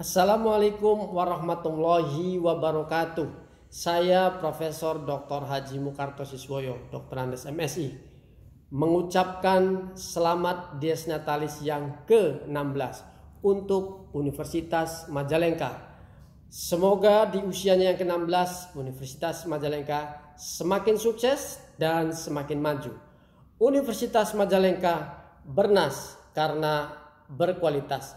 Assalamualaikum warahmatullahi wabarakatuh. Saya Profesor Dr. Haji Mukarto Siswoyo, Dr. Andes MSI, mengucapkan selamat Dies Natalis yang ke-16 untuk Universitas Majalengka. Semoga di usianya yang ke-16 Universitas Majalengka semakin sukses dan semakin maju. Universitas Majalengka bernas karena berkualitas.